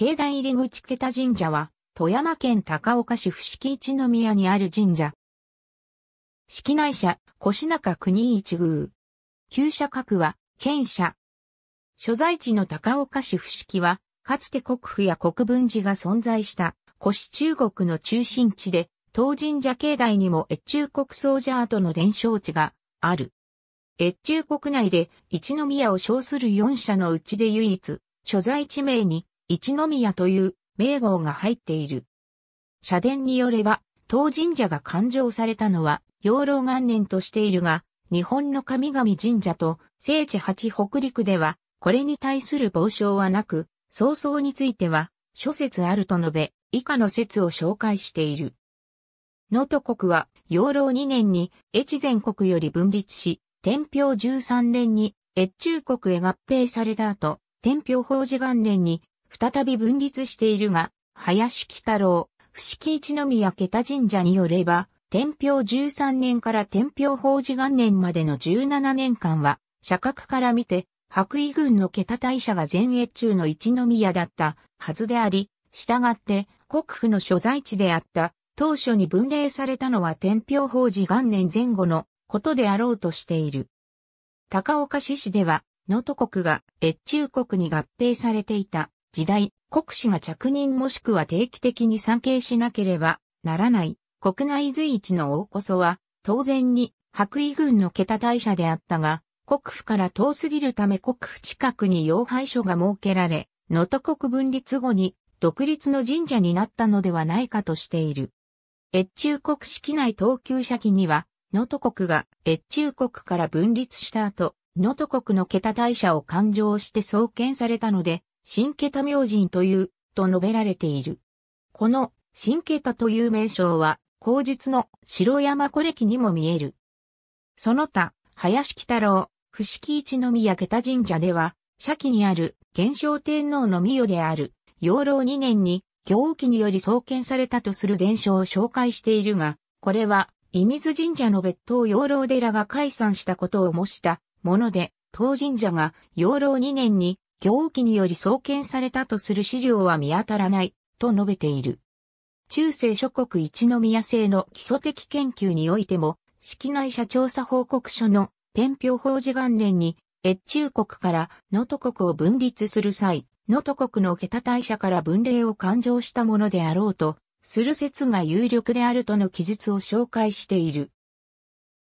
境内入口桁神社は、富山県高岡市伏木一宮にある神社。式内社、越中国一宮。旧社格は、県社。所在地の高岡市伏木は、かつて国府や国分寺が存在した、越中国の中心地で、当神社境内にも越中国総社跡の伝承地がある。越中国内で一宮を称する四社のうちで唯一、所在地名に一宮という名号が入っている。社殿によれば、当神社が勘定されたのは、養老元年としているが、日本の神々神社と聖地八北陸では、これに対する傍証はなく、早々については、諸説あると述べ、以下の説を紹介している。能登国は、養老2年に越前国より分立し、天平13年に越中国へ合併された後、天平法事元年に再び分立しているが、林北太郎、伏木一宮桁神社によれば、天平13年から天平法事元年までの17年間は、社格から見て、白衣軍の桁大社が前衛中の一宮だったはずであり、従って国府の所在地であった当初に分霊されたのは天平法事元年前後のことであろうとしている。高岡市市では、能登国が越中国に合併されていた。時代、国司が着任もしくは定期的に参詣しなければならない、国内随一の王こそは、当然に、白衣軍の桁大社であったが、国府から遠すぎるため国府近くに要配所が設けられ、能登国分立後に独立の神社になったのではないかとしている。越中国式内等級社記には、能登国が越中国から分立した後、能登国の桁大社を勘定して創建されたので、新桁明神という、と述べられている。この、新桁という名称は、後述の白山古暦にも見える。その他、林木太郎、伏木一宮桁神社では、社記にある元正天皇の御代である、養老二年に、行記により創建されたとする伝承を紹介しているが、これは、伊水神社の別当養老寺が解散したことを模したもので、当神社が養老2年に行基により創建されたとする資料は見当たらない、と述べている。中世諸国一宮制の基礎的研究においても、式内社調査報告書の天平法事元年に、越中国から能登国を分立する際、能登国の桁大社から分霊を勘定したものであろうと、する説が有力であるとの記述を紹介している。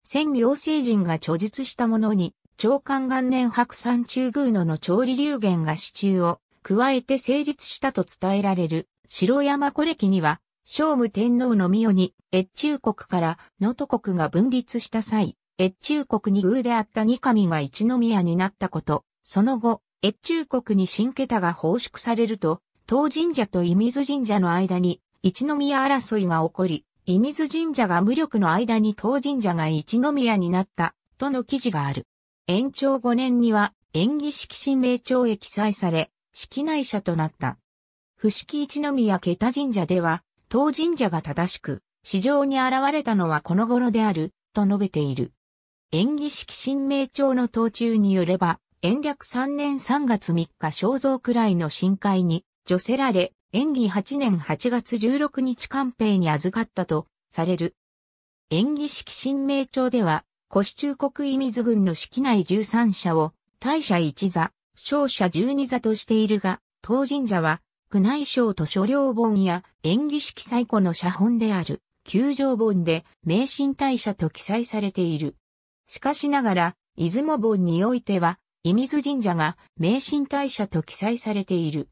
先明星人が著述したものに長官元年白山中宮野の調理流言が支柱を加えて成立したと伝えられる白山古暦には、聖武天皇の御代に越中国から能登国が分立した際、越中国に偶であった二神が一宮になったこと、その後、越中国に新桁が奉縮されると、当神社と伊水神社の間に一宮争いが起こり、伊水神社が無力の間に当神社が一宮になった、との記事がある。延長5年には、演技式神明庁へ記載され、式内者となった。伏木一宮桁神社では、当神社が正しく、市場に現れたのはこの頃である、と述べている。演技式神明庁の当中によれば、延暦3年3月3日肖像くらいの深海に、除せられ、演技8年8月16日官兵に預かったと、される。演技式神明庁では、古市中国伊水軍の式内13社を、大社1座、小社12座としているが、当神社は、宮内省と所領本や演技式最古の写本である、九条本で、名神大社と記載されている。しかしながら、出雲本においては、伊水神社が名神大社と記載されている。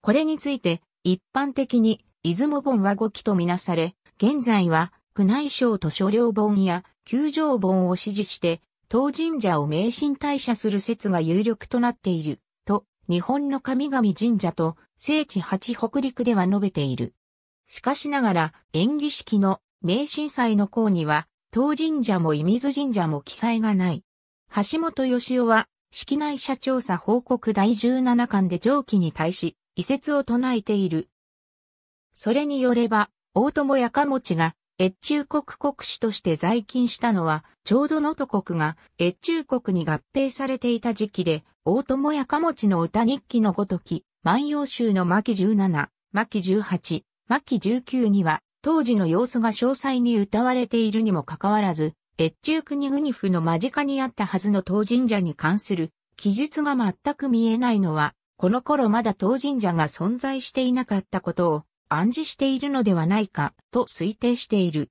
これについて、一般的に、出雲本は5期とみなされ、現在は、宮内省と所領本や九条本を支持して、当神社を名神大社する説が有力となっている、と、日本の神々神社と聖地八北陸では述べている。しかしながら、演技式の名神祭の項には、当神社も伊水神社も記載がない。橋本義夫は、式内社調査報告第17巻で上記に対し、遺説を唱えている。それによれば、大友やかもちが越中国国主として在勤したのは、ちょうど能登国が越中国に合併されていた時期で、大友やかもちの歌日記のごとき、万葉集の巻17、巻18、巻19には、当時の様子が詳細に歌われているにもかかわらず、越中国国府の間近にあったはずの当神社に関する記述が全く見えないのは、この頃まだ当神社が存在していなかったことを暗示しているのではないかと推定している。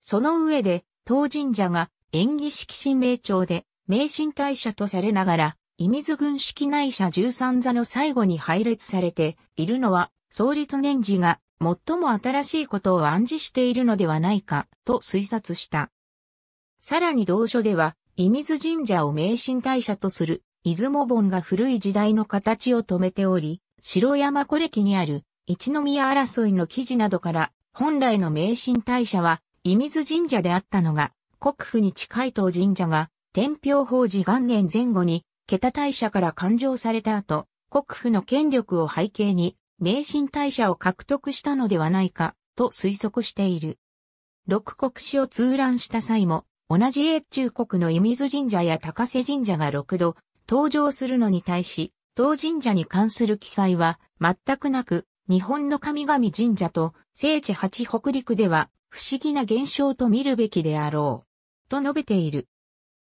その上で、当神社が演技式神明朝で明神大社とされながら、伊水軍式内社13座の最後に配列されているのは、創立年次が最も新しいことを暗示しているのではないかと推察した。さらに同書では、伊水神社を明神大社とする出雲盆が古い時代の形を止めており、城山古暦にある一宮争いの記事などから、本来の名神大社は、伊水神社であったのが、国府に近い当神社が、天平法事元年前後に、桁大社から勘定された後、国府の権力を背景に、名神大社を獲得したのではないか、と推測している。六国史を通覧した際も、同じ永中国の伊水神社や高瀬神社が六度登場するのに対し、当神社に関する記載は全くなく、日本の神々神社と聖地八北陸では不思議な現象と見るべきであろう。と述べている。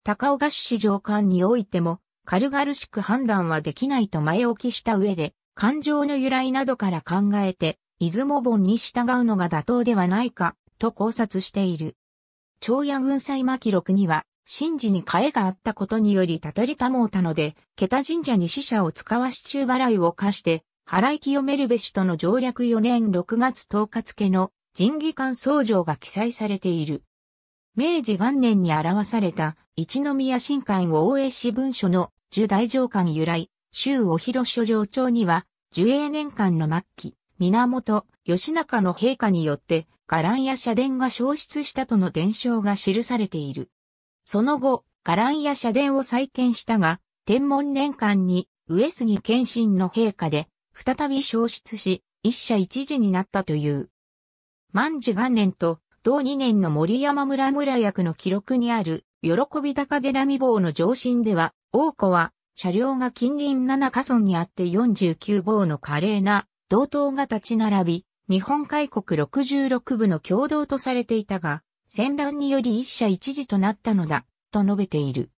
高岡市市場間においても軽々しく判断はできないと前置きした上で、感情の由来などから考えて、出雲盆に従うのが妥当ではないか、と考察している。長野軍祭巻録には、神事に替えがあったことによりたたりたもうたので、桁神社に死者を使わし中払いを課して、原井清めるべしとの条略4年6月10日付の神義官僧状が記載されている。明治元年に表された一宮新官大江市文書の受大上官由来、周お広所上長には、受英年間の末期、源、義仲の陛下によって、伽藍や社殿が消失したとの伝承が記されている。その後、伽藍や社殿を再建したが、天文年間に、上杉謙信の陛下で、再び消失し、一社一時になったという。万治元年と同二年の森山村村役の記録にある、喜び高寺未坊の上進では、王子は、車両が近隣7カ村にあって49坊の華麗な、同等が立ち並び、日本海国66部の共同とされていたが、戦乱により一社一時となったのだ、と述べている。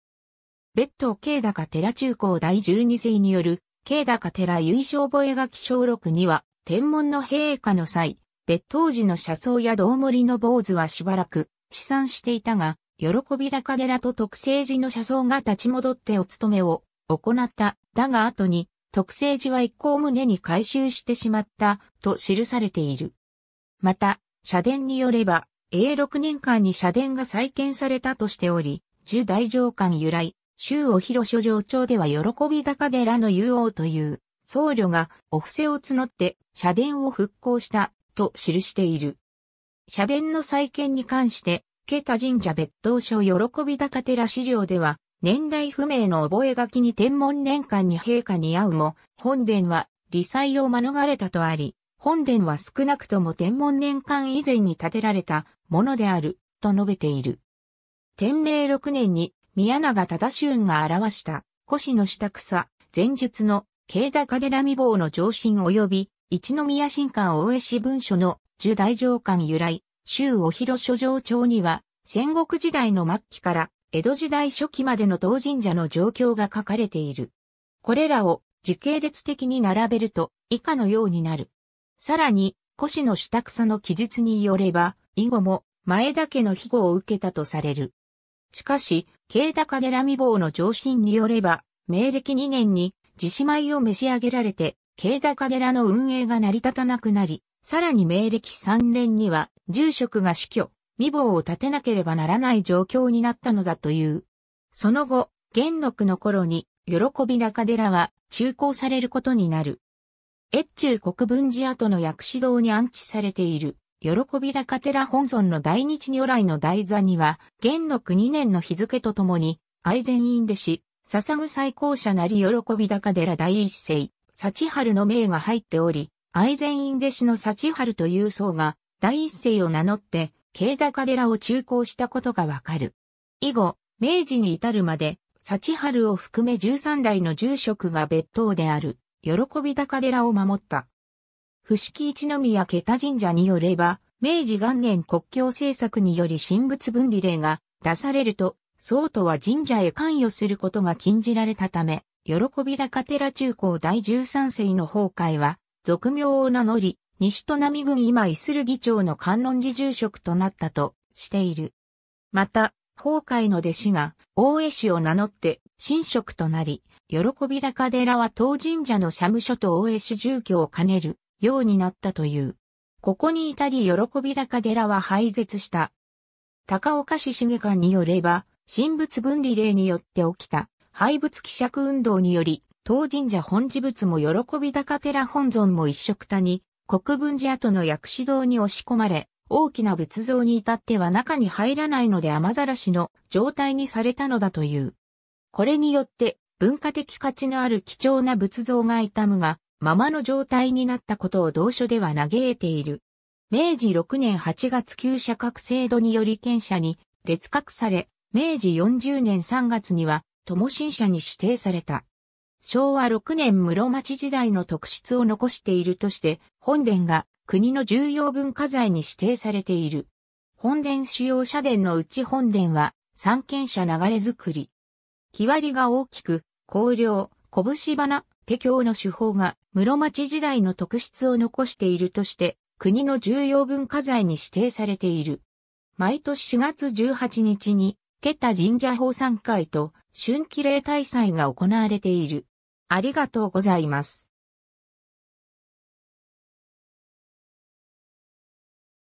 別途慶高寺中高第12世による慶高寺由緒覚書小録には、天文の陛下の際、別当時の車窓や道森の坊主はしばらく、試算していたが、喜び高寺と特政寺の車窓が立ち戻ってお務めを行った。だが後に、特政寺は一向胸に回収してしまった、と記されている。また、社殿によれば、a 6年間に社殿が再建されたとしており、十大上官由来、周お広所上長では喜び高寺の遊王という僧侶がお布施を募って社殿を復興したと記している。社殿の再建に関して、ケタ神社別当所喜び高寺資料では、年代不明の覚書に天文年間に陛下に会うも、本殿は理災を免れたとあり、本殿は少なくとも天文年間以前に建てられたものである、と述べている。天明6年に宮永忠俊が表した、腰の下草、前述の、慶田影ら未亡の上申及び、一宮新館大江市文書の、樹大上官由来、周お広書上帳には、戦国時代の末期から、江戸時代初期までの当神社の状況が書かれている。これらを時系列的に並べると以下のようになる。さらに、腰の下草の記述によれば、以後も前田家の庇護を受けたとされる。しかし、慶高寺未亡の上申によれば、明暦2年に自姉米を召し上げられて、慶高寺の運営が成り立たなくなり、さらに明暦3年には住職が死去、未亡を立てなければならない状況になったのだという。その後、元禄の頃に、喜び中寺は中興されることになる。越中国分寺跡の薬師堂に安置されている。喜び高寺本尊の大日如来の台座には、元の国年の日付とともに、愛禅院弟子、捧ぐ最高者なり喜び高寺第一世、幸春の名が入っており、愛禅院弟子の幸春という僧が、第一世を名乗って、慶高寺を中興したことがわかる。以後、明治に至るまで、幸春を含め13代の住職が別当である、喜び高寺を守った。伏木一宮桁神社によれば、明治元年国境政策により神仏分離令が出されると、僧徒は神社へ関与することが禁じられたため、喜び高寺中高第13世の崩壊は、俗名を名乗り、西都並郡今する議長の観音寺住職となったとしている。また、崩壊の弟子が大江氏を名乗って神職となり、喜び高寺は当神社の社務所と大江氏住居を兼ねるようになったという。ここに至り喜び高寺は廃絶した。高岡市市議官によれば、神仏分離令によって起きた廃仏希釈運動により、当神社本寺仏も喜び高寺本尊も一色他に、国分寺跡の薬師堂に押し込まれ、大きな仏像に至っては中に入らないので雨ざらしの状態にされたのだという。これによって文化的価値のある貴重な仏像が痛むが、ままの状態になったことを同書では嘆いている。明治6年8月旧社格制度により県社に列格され、明治40年3月には、友新社に指定された。昭和6年室町時代の特質を残しているとして、本殿が国の重要文化財に指定されている。本殿主要社殿のうち本殿は、三軒社流れづくり。木割りが大きく、香料、拳花、手鏡の手法が室町時代の特質を残しているとして、国の重要文化財に指定されている。毎年4月18日に、ケタ神社法参会と春季例大祭が行われている。ありがとうございます。